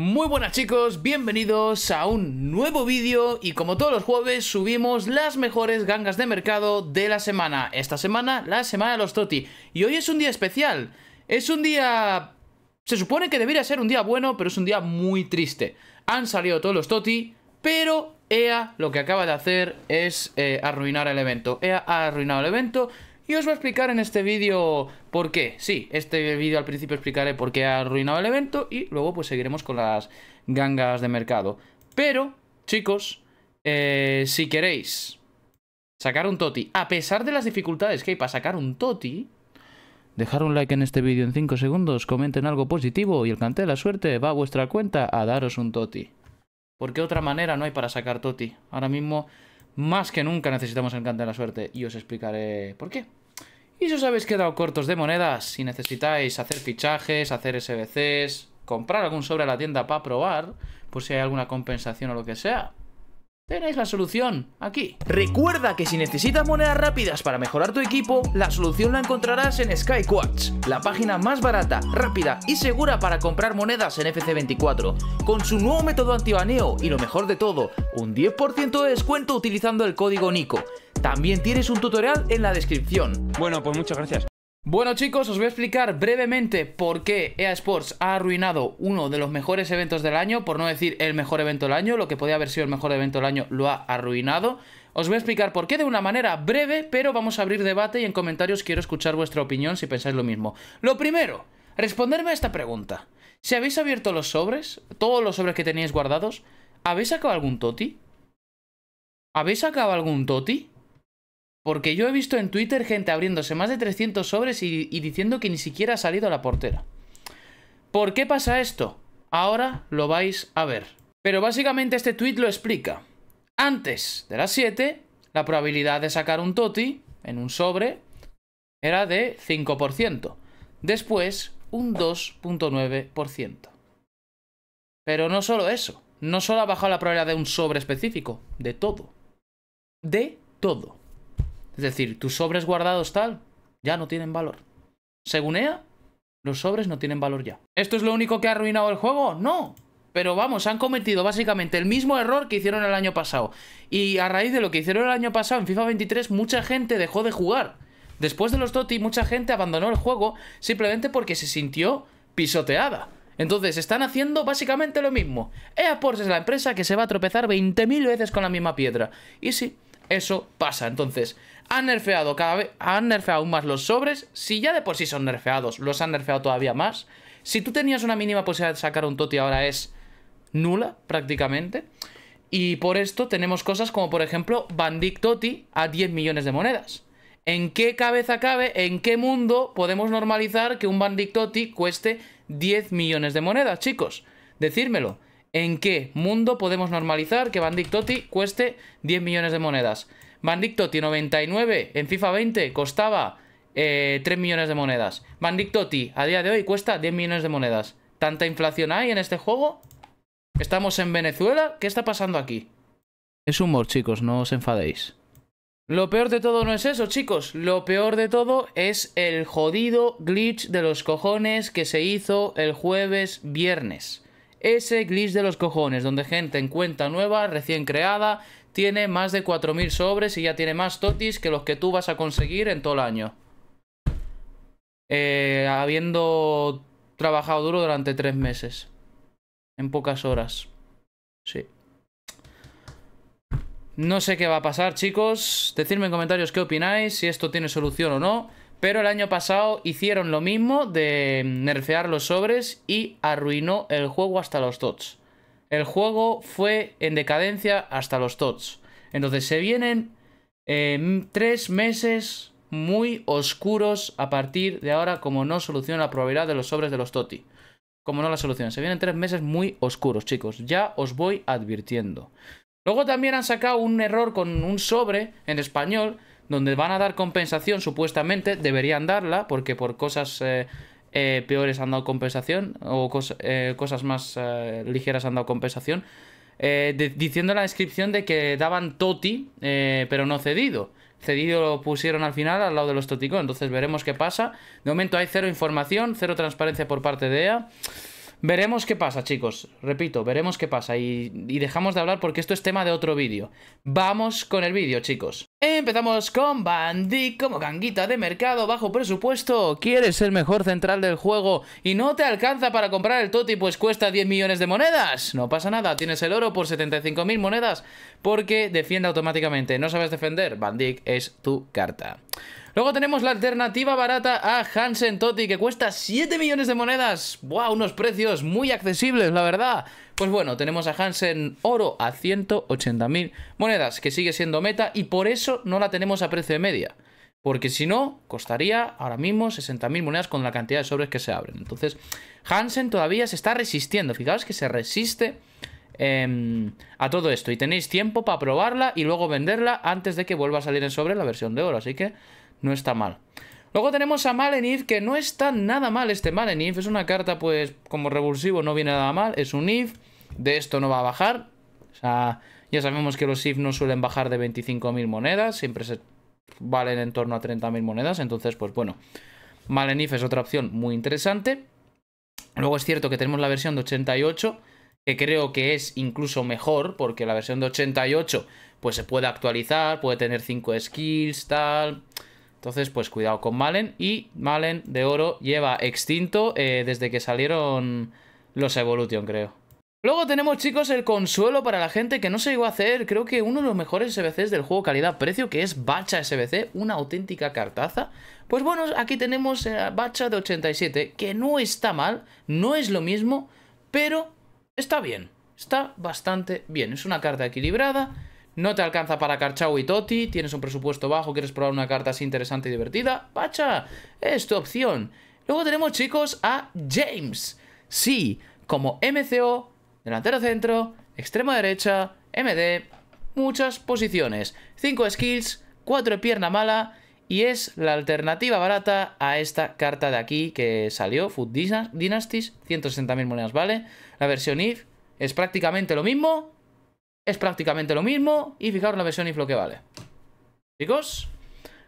Muy buenas chicos, bienvenidos a un nuevo vídeo y como todos los jueves subimos las mejores gangas de mercado de la semana. Esta semana, la semana de los Toti. Y hoy es un día especial. Es un día... Se supone que debería ser un día bueno, pero es un día muy triste. Han salido todos los Toti, pero EA lo que acaba de hacer es eh, arruinar el evento. EA ha arruinado el evento y os voy a explicar en este vídeo por qué. Sí, este vídeo al principio explicaré por qué ha arruinado el evento y luego pues seguiremos con las gangas de mercado. Pero, chicos, eh, si queréis sacar un toti, a pesar de las dificultades que hay para sacar un toti, dejar un like en este vídeo en 5 segundos, comenten algo positivo y el cante de la suerte va a vuestra cuenta a daros un toti. Porque otra manera no hay para sacar toti. Ahora mismo, más que nunca necesitamos el cante de la suerte y os explicaré por qué. Y si os habéis quedado cortos de monedas, si necesitáis hacer fichajes, hacer SBCs, comprar algún sobre a la tienda para probar, pues si hay alguna compensación o lo que sea, Tenéis la solución aquí. Recuerda que si necesitas monedas rápidas para mejorar tu equipo, la solución la encontrarás en SkyQuartz, la página más barata, rápida y segura para comprar monedas en FC24, con su nuevo método antibaneo y lo mejor de todo, un 10% de descuento utilizando el código NICO. También tienes un tutorial en la descripción. Bueno, pues muchas gracias. Bueno chicos, os voy a explicar brevemente por qué EA Sports ha arruinado uno de los mejores eventos del año, por no decir el mejor evento del año, lo que podía haber sido el mejor evento del año lo ha arruinado. Os voy a explicar por qué de una manera breve, pero vamos a abrir debate y en comentarios quiero escuchar vuestra opinión si pensáis lo mismo. Lo primero, responderme a esta pregunta. Si habéis abierto los sobres, todos los sobres que teníais guardados, ¿habéis sacado algún toti? ¿Habéis sacado algún toti? Porque yo he visto en Twitter gente abriéndose más de 300 sobres y, diciendo que ni siquiera ha salido la portera. ¿Por qué pasa esto? Ahora lo vais a ver. Pero básicamente este tweet lo explica. Antes de las 7, la probabilidad de sacar un toti en un sobre era de 5%. Después, un 2.9%. Pero no solo eso. No solo ha bajado la probabilidad de un sobre específico, de todo. De todo. Es decir, tus sobres guardados tal ya no tienen valor. Según EA, los sobres no tienen valor ya. ¿Esto es lo único que ha arruinado el juego? No. Pero vamos, han cometido básicamente el mismo error que hicieron el año pasado. Y a raíz de lo que hicieron el año pasado en FIFA 23, mucha gente dejó de jugar. Después de los Toti, mucha gente abandonó el juego simplemente porque se sintió pisoteada. Entonces, están haciendo básicamente lo mismo. EA Sports es la empresa que se va a tropezar 20.000 veces con la misma piedra. Y sí, eso pasa. Entonces, han nerfeado han aún más los sobres, si ya de por sí son nerfeados, los han nerfeado todavía más. Si tú tenías una mínima posibilidad de sacar un toti ahora es nula prácticamente. Y por esto tenemos cosas como por ejemplo Bandic Toti a 10 millones de monedas. ¿En qué cabeza cabe, en qué mundo podemos normalizar que un Bandic Toti cueste 10 millones de monedas, chicos? Decírmelo. ¿En qué mundo podemos normalizar que Bandic Toti cueste 10 millones de monedas? tiene 99 en FIFA 20 costaba 3 eh, millones de monedas. Bandictoti a día de hoy cuesta 10 millones de monedas. ¿Tanta inflación hay en este juego? ¿Estamos en Venezuela? ¿Qué está pasando aquí? Es humor, chicos, no os enfadéis. Lo peor de todo no es eso, chicos. Lo peor de todo es el jodido glitch de los cojones que se hizo el jueves viernes. Ese glitch de los cojones, donde gente en cuenta nueva, recién creada, tiene más de 4.000 sobres y ya tiene más totis que los que tú vas a conseguir en todo el año. Eh, habiendo trabajado duro durante tres meses. En pocas horas. Sí. No sé qué va a pasar, chicos. Decidme en comentarios qué opináis, si esto tiene solución o no. Pero el año pasado hicieron lo mismo de nerfear los sobres y arruinó el juego hasta los tots el juego fue en decadencia hasta los TOTS. Entonces se vienen em, tres meses muy oscuros a partir de ahora como no soluciona la probabilidad de los sobres de los TOTI. Como no la soluciona. Se vienen tres meses muy oscuros, chicos. Ya os voy advirtiendo. Luego también han sacado un error con un sobre en español donde van a dar compensación supuestamente. Deberían darla porque por cosas... Eh, eh, peores han dado compensación o eh, cosas más eh, ligeras han dado compensación, diciendo la descripción de que daban Toti, pero no cedido. Cedido lo pusieron al final al lado de los Toticón, entonces veremos qué pasa. De momento hay cero información, cero transparencia por parte de EA. Veremos qué pasa, chicos. Repito, veremos qué pasa. Y, dejamos de hablar porque esto es tema de otro vídeo. Vamos con el vídeo, chicos. Empezamos con Bandic como ganguita de mercado bajo presupuesto. ¿Quieres ser mejor central del juego y no te alcanza para comprar el Toti pues cuesta 10 millones de monedas? No pasa nada, tienes el oro por 75.000 monedas porque defiende automáticamente. No sabes defender, Bandic es tu carta. Luego tenemos la alternativa barata a Hansen Totti, que cuesta 7 millones de monedas. ¡Wow! Unos precios muy accesibles, la verdad. Pues bueno, tenemos a Hansen Oro a 180.000 monedas, que sigue siendo meta y por eso no la tenemos a precio de media. Porque si no, costaría ahora mismo 60.000 monedas con la cantidad de sobres que se abren. Entonces, Hansen todavía se está resistiendo. Fijaos que se resiste em, a todo esto. Y tenéis tiempo para probarla y luego venderla antes de que vuelva a salir en sobre la versión de oro. Así que no está mal. Luego tenemos a Malenif que no está nada mal este if Es una carta, pues, como revulsivo no viene nada mal. Es un if. De esto no va a bajar. O sea, ya sabemos que los if no suelen bajar de 25.000 monedas. Siempre se valen en torno a 30.000 monedas. Entonces, pues bueno. Malenif es otra opción muy interesante. Luego es cierto que tenemos la versión de 88, que creo que es incluso mejor, porque la versión de 88 pues se puede actualizar, puede tener 5 skills, tal. Entonces, pues cuidado con Malen. Y Malen de oro lleva extinto eh, desde que salieron los Evolution, creo. Luego tenemos, chicos, el consuelo para la gente que no se llegó a hacer. Creo que uno de los mejores SBCs del juego calidad-precio, que es Bacha SBC, una auténtica cartaza. Pues bueno, aquí tenemos eh, Bacha de 87, que no está mal, no es lo mismo, pero está bien. Está bastante bien. Es una carta equilibrada no te alcanza para Karchau y Toti, tienes un presupuesto bajo, quieres probar una carta así interesante y divertida, ¡pacha! Es tu opción. Luego tenemos, chicos, a James. Sí, como MCO, delantero centro, extremo derecha, MD, muchas posiciones. 5 skills, 4 de pierna mala y es la alternativa barata a esta carta de aquí que salió, Food Dynasties, 160.000 monedas, ¿vale? La versión IF es prácticamente lo mismo, es prácticamente lo mismo. Y fijaros la versión if lo que vale. Chicos,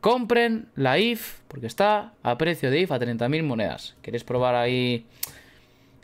compren la if porque está a precio de if a 30.000 monedas. ¿Queréis probar ahí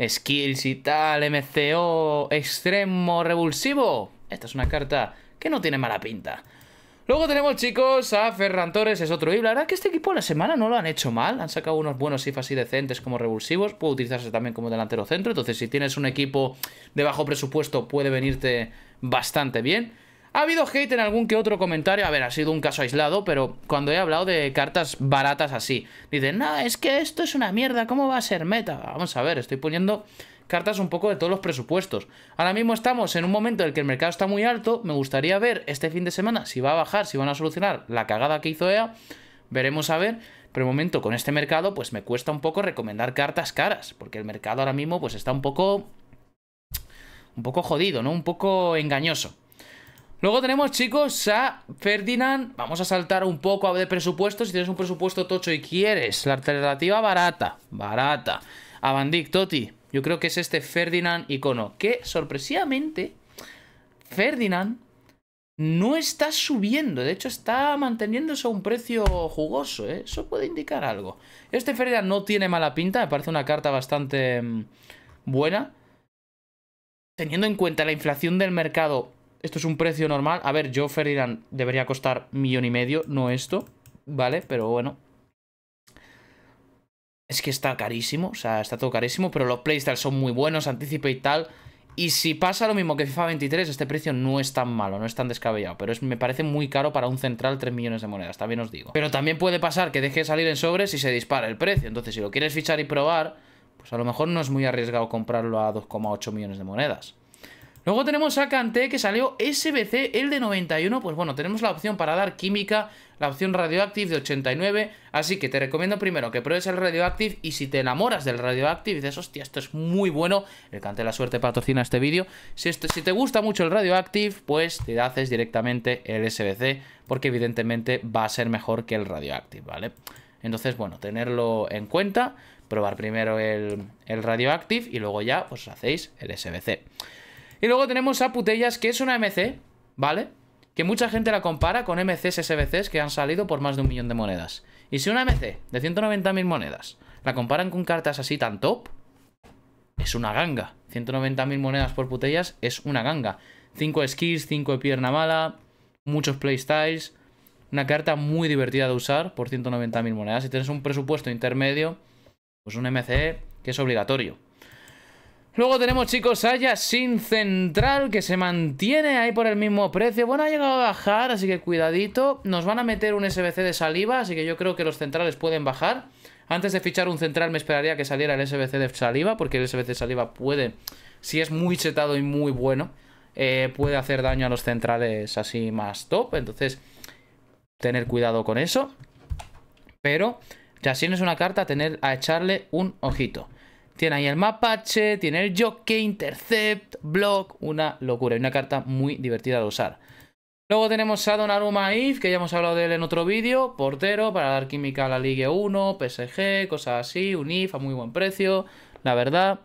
skills y tal, MCO, extremo, revulsivo? Esta es una carta que no tiene mala pinta. Luego tenemos, chicos, a Ferrantores es otro y La verdad que este equipo la semana no lo han hecho mal. Han sacado unos buenos cifras así decentes como revulsivos. Puede utilizarse también como delantero centro. Entonces, si tienes un equipo de bajo presupuesto, puede venirte bastante bien. Ha habido hate en algún que otro comentario. A ver, ha sido un caso aislado, pero cuando he hablado de cartas baratas así, dicen, no, es que esto es una mierda, ¿cómo va a ser meta? Vamos a ver, estoy poniendo cartas un poco de todos los presupuestos. Ahora mismo estamos en un momento en el que el mercado está muy alto, me gustaría ver este fin de semana si va a bajar, si van a solucionar la cagada que hizo EA, veremos a ver, pero de momento con este mercado pues me cuesta un poco recomendar cartas caras, porque el mercado ahora mismo pues está un poco un poco jodido, ¿no? Un poco engañoso. Luego tenemos, chicos, a Ferdinand. Vamos a saltar un poco a de presupuesto. Si tienes un presupuesto tocho y quieres la alternativa barata, barata. A Bandic, Toti, yo creo que es este Ferdinand Icono. Que sorpresivamente, Ferdinand no está subiendo. De hecho, está manteniéndose a un precio jugoso. ¿eh? Eso puede indicar algo. Este Ferdinand no tiene mala pinta. Me parece una carta bastante mm, buena. Teniendo en cuenta la inflación del mercado, esto es un precio normal. A ver, yo Ferdinand debería costar millón y medio, no esto. ¿Vale? Pero bueno, es que está carísimo, o sea, está todo carísimo, pero los playstyles son muy buenos, anticipa y tal. Y si pasa lo mismo que FIFA 23, este precio no es tan malo, no es tan descabellado, pero es, me parece muy caro para un central 3 millones de monedas, también os digo. Pero también puede pasar que deje de salir en sobres y se dispara el precio, entonces si lo quieres fichar y probar, pues a lo mejor no es muy arriesgado comprarlo a 2,8 millones de monedas. Luego tenemos a Kanté que salió SBC, el de 91. Pues bueno, tenemos la opción para dar química, la opción Radioactive de 89. Así que te recomiendo primero que pruebes el Radioactive y si te enamoras del Radioactive y dices, hostia, esto es muy bueno, el Cante la Suerte patrocina este vídeo. Si, si te gusta mucho el Radioactive, pues te haces directamente el SBC porque evidentemente va a ser mejor que el Radioactive, ¿vale? Entonces, bueno, tenerlo en cuenta, probar primero el, el Radioactive y luego ya, pues hacéis el SBC. Y luego tenemos a Putellas, que es una MC, ¿vale? Que mucha gente la compara con MCs SBCs que han salido por más de un millón de monedas. Y si una MC de 190.000 monedas la comparan con cartas así tan top, es una ganga. 190.000 monedas por Putellas es una ganga. 5 skills, 5 de pierna mala, muchos playstyles. Una carta muy divertida de usar por 190.000 monedas. Si tienes un presupuesto intermedio, pues un MC que es obligatorio. Luego tenemos, chicos, a sin central que se mantiene ahí por el mismo precio. Bueno, ha llegado a bajar, así que cuidadito. Nos van a meter un SBC de saliva, así que yo creo que los centrales pueden bajar. Antes de fichar un central me esperaría que saliera el SBC de saliva, porque el SBC de saliva puede, si es muy chetado y muy bueno, eh, puede hacer daño a los centrales así más top. Entonces, tener cuidado con eso. Pero, Yasin es una carta tener, a echarle un ojito. Tiene ahí el mapache, tiene el jockey, intercept, block, una locura. Y una carta muy divertida de usar. Luego tenemos a Donaruma If, que ya hemos hablado de él en otro vídeo. Portero para dar química a la Ligue 1, PSG, cosas así. Un IF a muy buen precio, la verdad.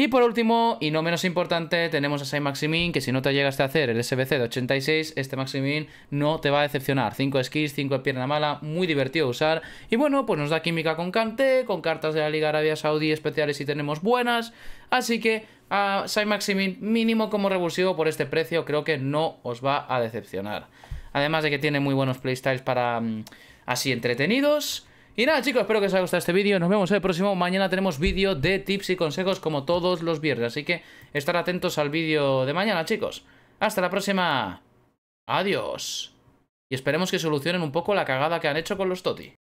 Y por último, y no menos importante, tenemos a Saint Maximin, que si no te llegaste a hacer el SBC de 86, este Maximin no te va a decepcionar. 5 Skis, 5 de pierna mala, muy divertido de usar. Y bueno, pues nos da química con Kante, con cartas de la Liga Arabia Saudí especiales y tenemos buenas. Así que a Saint Maximin mínimo como revulsivo por este precio, creo que no os va a decepcionar. Además de que tiene muy buenos playstyles para mm, así entretenidos. Y nada chicos, espero que os haya gustado este vídeo, nos vemos el próximo, mañana tenemos vídeo de tips y consejos como todos los viernes, así que estar atentos al vídeo de mañana chicos. Hasta la próxima, adiós. Y esperemos que solucionen un poco la cagada que han hecho con los Toti.